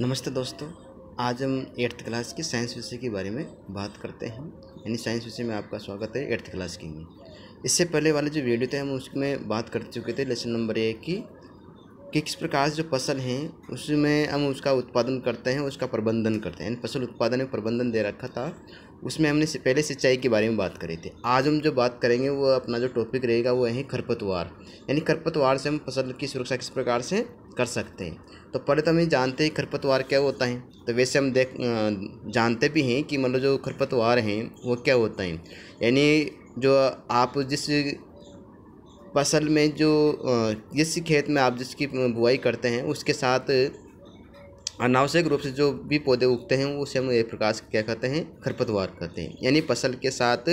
नमस्ते दोस्तों आज हम एट्थ क्लास के साइंस विषय के बारे में बात करते हैं यानी साइंस विषय में आपका स्वागत है एट्थ क्लास के में इससे पहले वाले जो वीडियो थे हम उसमें बात कर चुके थे लेसन नंबर एक की कि किस प्रकार जो फसल हैं उसमें हम उसका उत्पादन करते हैं उसका प्रबंधन करते हैं फसल उत्पादन में प्रबंधन दे रखा था उसमें हमने पहले सिंचाई के बारे में बात करी थी आज हम जो बात करेंगे वो अपना जो टॉपिक रहेगा वो है खरपतवार यानी खरपतवार से हम फसल की सुरक्षा किस प्रकार से कर सकते हैं तो पहले तो हम ये जानते हैं खरपतवार क्या होता है तो वैसे हम देख जानते भी हैं कि मतलब जो खरपतवार हैं वो क्या होता है यानी जो आप जिस फसल में जो जिस खेत में आप जिसकी बुआई करते हैं उसके साथ अनावश्यक रूप से जो भी पौधे उगते हैं उसे हम एक प्रकार से क्या कहते हैं खरपतवार कहते हैं यानी फसल के साथ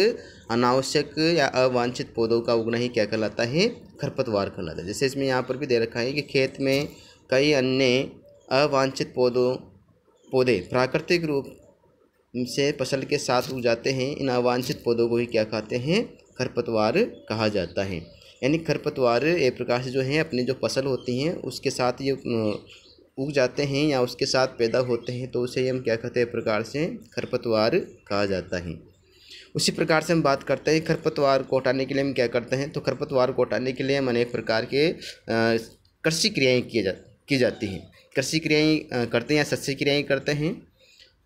अनावश्यक या अवांछित पौधों का उगना ही क्या कहलाता है खरपतवार कहलाता है जैसे इसमें यहाँ पर भी दे रखा है कि खेत में कई अन्य अवांछित पौधों पौधे प्राकृतिक रूप से फसल के साथ उग जाते हैं इन अवांछित पौधों को ही क्या कहते हैं खरपतवार कहा जाता है यानी खरपतवार एक प्रकार से जो है अपनी जो फसल होती हैं उसके साथ ये उग जाते हैं या उसके साथ पैदा होते हैं तो उसे हम क्या कहते हैं प्रकार से खरपतवार कहा जाता है उसी प्रकार से हम बात करते हैं खरपतवार को हटाने के लिए हम क्या करते हैं तो खरपतवार को हटाने के लिए हम अनेक प्रकार के कृषि क्रियाएँ किए जा की जाती हैं कृषि क्रियाएँ करते हैं या सस्य क्रियाएँ करते हैं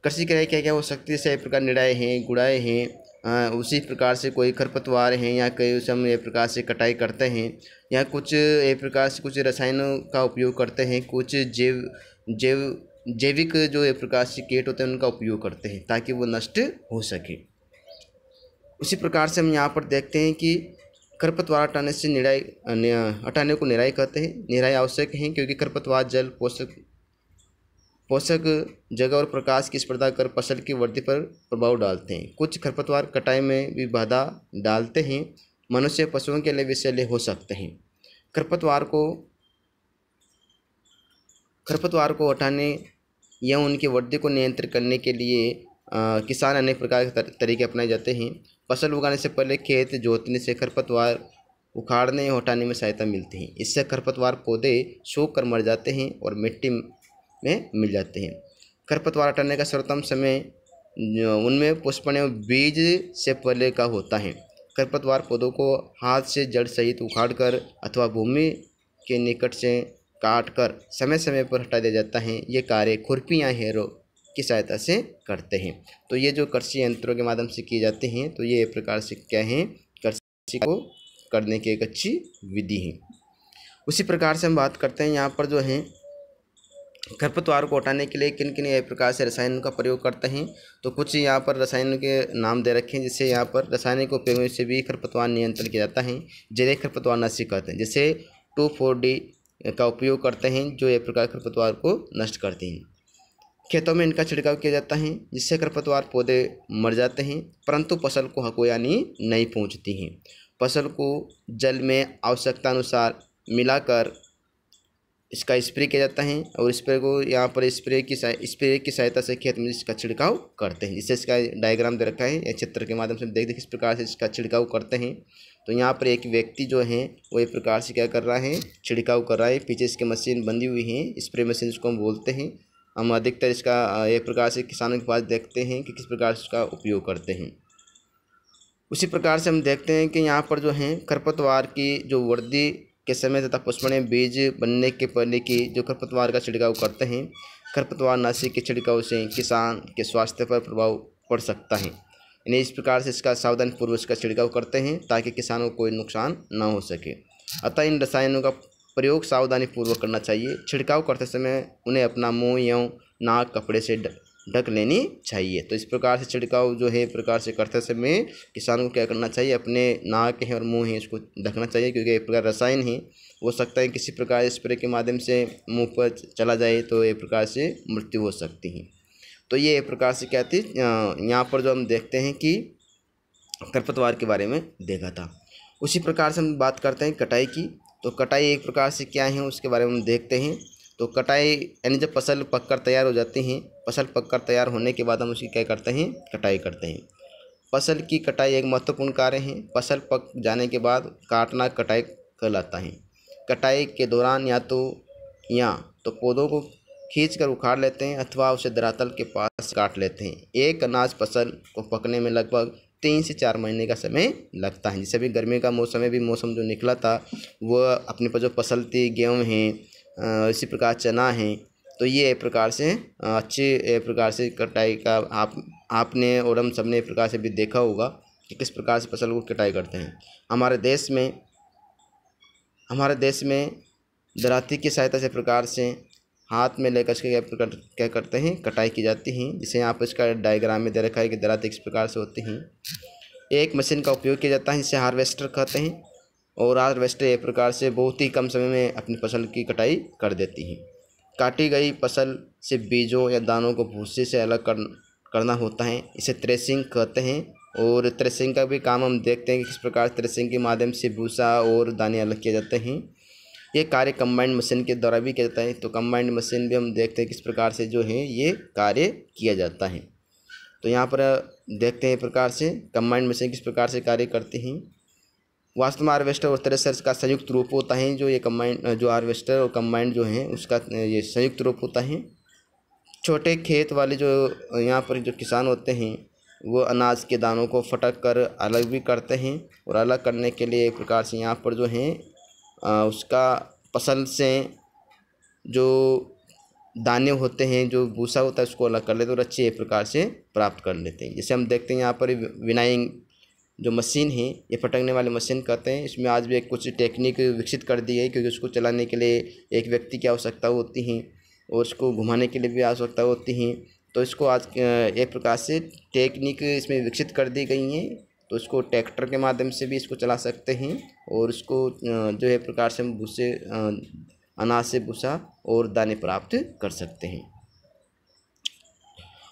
कृषि क्रियाएँ क्या क्या हो सकती है जैसे प्रकार निराए हैं गुड़ाए हैं हाँ, उसी प्रकार से कोई खरपतवार हैं या कई उसे हम एक प्रकार से कटाई करते हैं या कुछ एक प्रकार से कुछ रसायनों का उपयोग करते हैं कुछ जैव जैव जैविक जो एक प्रकार से कीट होते हैं उनका उपयोग करते हैं ताकि वो नष्ट हो सके उसी प्रकार से हम यहाँ पर देखते हैं कि खरपतवार हटाने से निराई हटाने को निराई कहते हैं निराई आवश्यक है क्योंकि खरपतवार जल पोषक पोषक जगह और प्रकाश की स्पर्धा कर फसल की वृद्धि पर प्रभाव डालते हैं कुछ खरपतवार कटाई में भी बाधा डालते हैं मनुष्य पशुओं के लिए विषैले हो सकते हैं खरपतवार को खरपतवार को हटाने या उनकी वृद्धि को नियंत्रित करने के लिए आ, किसान अनेक प्रकार के तरीके अपनाए जाते हैं फसल उगाने से पहले खेत जोतने से खरपतवार उखाड़ने या हटाने में सहायता मिलती है इससे खरपतवार पौधे सूख कर मर जाते हैं और मिट्टी में मिल जाते हैं खरपतवार हटाने का सर्वोत्तम समय उनमें पुष्पण एवं बीज से पहले का होता है खरपतवार पौधों को हाथ से जड़ सहित उखाड़कर अथवा भूमि के निकट से काटकर समय समय पर हटा दिया जाता है ये कार्य खुरपी या हेरो की सहायता से करते हैं तो ये जो कृषि यंत्रों के माध्यम से किए जाते हैं तो ये एक प्रकार से क्या है कृषि को करने की एक अच्छी विधि है उसी प्रकार से हम बात करते हैं यहाँ पर जो है खरपतवार को हटाने के लिए किन किन प्रकार से रसायनों का प्रयोग करते हैं तो कुछ यहाँ पर रसायनों के नाम दे रखे हैं जिससे यहाँ पर रासायनिक उपयोग से भी खरपतवार नियंत्रण किया जाता है खरपतवार खरपतवारनाशी कहते हैं जैसे टू फोर डी का उपयोग करते हैं जो ये प्रकार खरपतवार को नष्ट करते हैं खेतों में इनका छिड़काव किया जाता है जिससे खरपतवार पौधे मर जाते हैं परंतु फसल को हको यानी नहीं पहुँचती हैं फसल को जल में आवश्यकता अनुसार मिलाकर इसका स्प्रे किया जाता है और स्प्रे को यहाँ पर स्प्रे की स्प्रे की सहायता से खेत में इसका छिड़काव करते हैं जिससे इसका डायग्राम दे रखा है या चित्र के माध्यम से हम देख देख इस प्रकार से इसका छिड़काव करते हैं तो यहाँ पर एक व्यक्ति जो है वो एक प्रकार से क्या कर रहा है छिड़काव कर रहा है पीछे इसकी मशीन बंधी हुई है स्प्रे मशीन इसको हम बोलते हैं हम अधिकतर इसका एक प्रकार से किसानों के पास देखते हैं कि किस प्रकार से उसका उपयोग करते हैं उसी प्रकार से हम देखते हैं कि यहाँ पर जो है खरपतवार की जो वृद्धि के समय तथा पुष्पणे बीज बनने के पहले की जो खरपतवार का छिड़काव करते हैं खरपतवार नाशी के छिड़काव से किसान के स्वास्थ्य पर प्रभाव पड़ सकता है यानी इस प्रकार से इसका सावधान पूर्व इसका छिड़काव करते हैं ताकि किसानों को कोई नुकसान ना हो सके अतः इन रसायनों का प्रयोग सावधानी पूर्वक करना चाहिए छिड़काव करते समय उन्हें अपना मुँह या नाक कपड़े से ढक लेनी चाहिए तो इस प्रकार से छिड़काव जो है प्रकार से करते समय किसान को क्या करना चाहिए अपने नाक है और मुंह है इसको ढकना चाहिए क्योंकि एक प्रकार रसायन है हो सकता है किसी प्रकार स्प्रे के माध्यम से मुंह पर चला जाए तो एक प्रकार से मृत्यु हो सकती है तो ये एक प्रकार से क्या थी यहाँ पर जो हम देखते हैं कि खरपतवार के बारे में देखा था उसी प्रकार से हम बात करते हैं कटाई की तो कटाई एक प्रकार से क्या है उसके बारे में हम देखते हैं तो कटाई यानी जब फसल पककर तैयार हो जाती हैं फसल पककर तैयार होने के बाद हम उसकी क्या करते हैं कटाई करते हैं फसल की कटाई एक महत्वपूर्ण कार्य है फसल पक जाने के बाद काटना कटाई कहलाता है कटाई के दौरान या तो या तो पौधों को खींच कर उखाड़ लेते हैं अथवा उसे धरातल के पास काट लेते हैं एक अनाज फसल को पकने में लगभग तीन से चार महीने का समय लगता है जैसे भी गर्मी का मौसम है भी मौसम जो निकला था वह अपने पर जो फसल थी गेहूँ हैं इसी प्रकार चना है तो ये एक प्रकार से अच्छे प्रकार से कटाई का आप आपने और हम सब ने एक प्रकार से भी देखा होगा कि किस प्रकार से फसल को कटाई करते हैं हमारे देश में हमारे देश में दराती की सहायता से प्रकार से हाथ में लेकर के क्या करते हैं कटाई की जाती है जिसे यहाँ पर इसका डायग्राम में दे रखा है कि दराती किस प्रकार से होती हैं एक मशीन का उपयोग किया जाता है जिसे हार्वेस्टर कहते हैं और हार्वेस्टर एक प्रकार से बहुत ही कम समय में अपनी फसल की कटाई कर देती हैं काटी गई फसल से बीजों या दानों को भूसे से अलग कर, करना होता है इसे थ्रेसिंग कहते हैं और थ्रेसिंग का भी काम हम देखते हैं कि किस प्रकार थ्रेसिंग के माध्यम से भूसा और दाने अलग किए जाते हैं ये कार्य कंबाइंड मशीन के द्वारा भी किया जाता है तो कंबाइंड मशीन भी हम देखते हैं किस प्रकार से जो है ये कार्य किया जाता है तो यहाँ पर देखते हैं प्रकार से कंबाइंड मशीन किस प्रकार से कार्य करती हैं वास्तव में हार्वेस्टर और थ्रेसर का संयुक्त रूप होता है जो ये कम्बाइंड जो हार्वेस्टर और कम्बाइंड जो है उसका ये संयुक्त रूप होता है छोटे खेत वाले जो यहाँ पर जो किसान होते हैं वो अनाज के दानों को फटक कर अलग भी करते हैं और अलग करने के लिए एक प्रकार से यहाँ पर जो है उसका फसल से जो दाने होते हैं जो भूसा होता है उसको अलग कर लेते हैं और अच्छे प्रकार से प्राप्त कर लेते हैं जैसे हम देखते हैं यहाँ पर विनाइंग जो मशीन है ये फटकने वाले मशीन कहते हैं इसमें आज भी एक कुछ टेक्निक विकसित कर दी है क्योंकि उसको चलाने के लिए एक व्यक्ति की आवश्यकता होती है और उसको घुमाने के लिए भी आवश्यकता होती है तो इसको आज एक प्रकार से टेक्निक इसमें विकसित कर दी गई हैं तो इसको ट्रैक्टर के माध्यम से भी इसको चला सकते हैं और इसको जो है प्रकार से हम भूसे अनाज से भूसा और दाने प्राप्त कर सकते हैं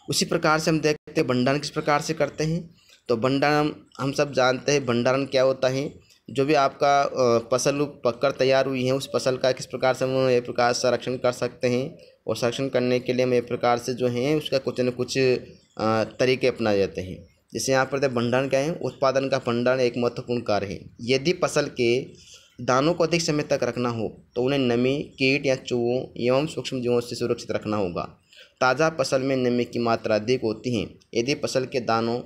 उसी प्रकार से हम देखते हैं भंडारण किस प्रकार से करते हैं तो भंडारण हम सब जानते हैं भंडारण क्या होता है जो भी आपका फसल पककर तैयार हुई है उस फसल का किस प्रकार से हम एक प्रकार संरक्षण कर सकते हैं और संरक्षण करने के लिए हम एक प्रकार से जो है उसका कुछ न कुछ तरीके अपना जाते हैं जैसे यहाँ पर भंडारण क्या है उत्पादन का भंडारण एक महत्वपूर्ण कार्य है यदि फसल के दानों को अधिक समय तक रखना हो तो उन्हें नमी कीट या चूहों एवं सूक्ष्म जीवों से सुरक्षित रखना होगा ताज़ा फसल में नमी की मात्रा अधिक होती है यदि फसल के दानों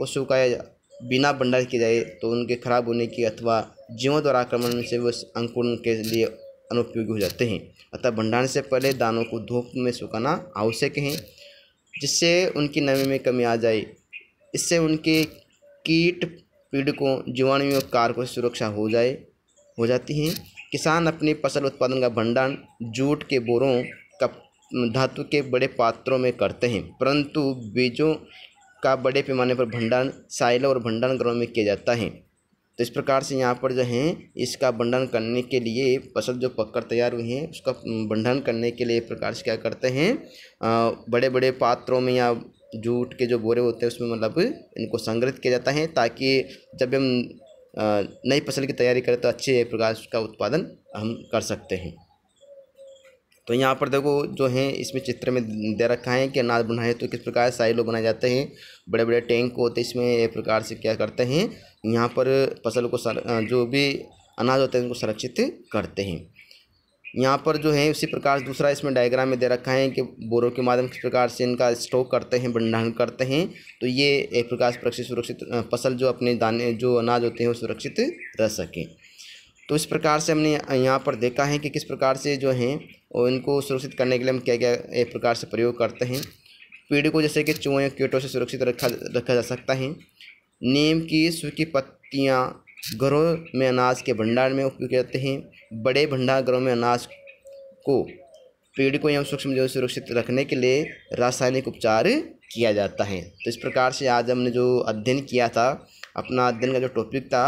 को सुखाया बिना भंडार किया जाए तो उनके खराब होने की अथवा जीवों द्वारा आक्रमण से वो अंकुरण के लिए अनुपयोगी हो जाते हैं अतः भंडारण से पहले दानों को धूप में सुखाना आवश्यक है जिससे उनकी नमी में कमी आ जाए इससे उनके कीट पीड़कों जीवाणुओं कारकों से सुरक्षा हो जाए हो जाती है किसान अपनी फसल उत्पादन का भंडारण जूट के बोरों का धातु के बड़े पात्रों में करते हैं परंतु बीजों का बड़े पैमाने पर भंडारण साइलों और भंडारण ग्रहों में किया जाता है तो इस प्रकार से यहाँ पर जो है इसका भंडारण करने के लिए फसल जो पककर तैयार हुई है उसका भंडारण करने के लिए प्रकार से क्या करते हैं बड़े बड़े पात्रों में या जूट के जो बोरे होते हैं उसमें मतलब इनको संग्रहित किया जाता है ताकि जब हम नई फसल की तैयारी करें तो अच्छे प्रकार का उत्पादन हम कर सकते हैं तो यहाँ पर देखो जो है इसमें चित्र में दे रखा है कि अनाज बनाए तो किस प्रकार साइलो बनाए जाते हैं बड़े बड़े टैंक होते हैं इसमें एक प्रकार से क्या करते हैं यहाँ पर फसल को सर, जो भी अनाज होते हैं उनको संरक्षित करते हैं यहाँ पर जो है उसी प्रकार दूसरा इसमें डायग्राम में दे रखा है कि बोरों के माध्यम किस प्रकार से इनका स्टॉक करते हैं भंडारण करते हैं तो ये एक प्रकार से सुरक्षित फसल जो अपने दाने जो अनाज होते हैं वो सुरक्षित रह सकें तो इस प्रकार से हमने यहाँ पर देखा है कि किस प्रकार से जो हैं इनको सुरक्षित करने के लिए हम क्या क्या एक प्रकार से प्रयोग करते हैं पेड़ को जैसे कि चूहे कीटों से सुरक्षित रखा रखा जा सकता है नीम की सूखी पत्तियाँ घरों में अनाज के भंडार में उपयोग करते हैं बड़े भंडार घरों में अनाज को पेड़ को एवं सूक्ष्म जो सुरक्षित रखने के लिए रासायनिक उपचार किया जाता है तो इस प्रकार से आज हमने जो अध्ययन किया था अपना अध्ययन का जो टॉपिक था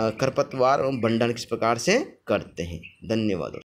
खरपतवार और भंडारण किस प्रकार से करते हैं धन्यवाद